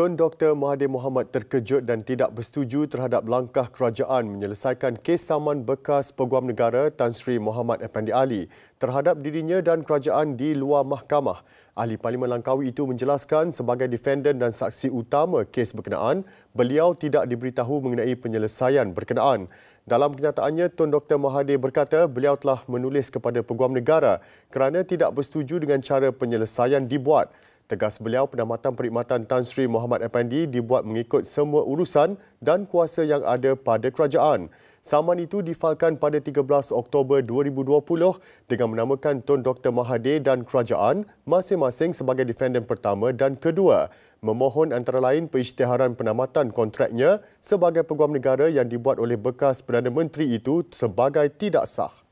Tun Dr. Mahathir Mohamad terkejut dan tidak bersetuju terhadap langkah kerajaan menyelesaikan kes saman bekas Peguam Negara Tan Sri Mohamad Effendi Ali terhadap dirinya dan kerajaan di luar mahkamah. Ahli Parlimen Langkawi itu menjelaskan sebagai defendant dan saksi utama kes berkenaan, beliau tidak diberitahu mengenai penyelesaian berkenaan. Dalam kenyataannya, Tun Dr. Mahathir berkata beliau telah menulis kepada Peguam Negara kerana tidak bersetuju dengan cara penyelesaian dibuat. Tegas beliau, penamatan perkhidmatan Tan Sri Muhammad Effendi dibuat mengikut semua urusan dan kuasa yang ada pada kerajaan. Saman itu difalkan pada 13 Oktober 2020 dengan menamakan Tun Dr. Mahathir dan kerajaan masing-masing sebagai defendant pertama dan kedua memohon antara lain perisytiharan penamatan kontraknya sebagai peguam negara yang dibuat oleh bekas Perdana Menteri itu sebagai tidak sah.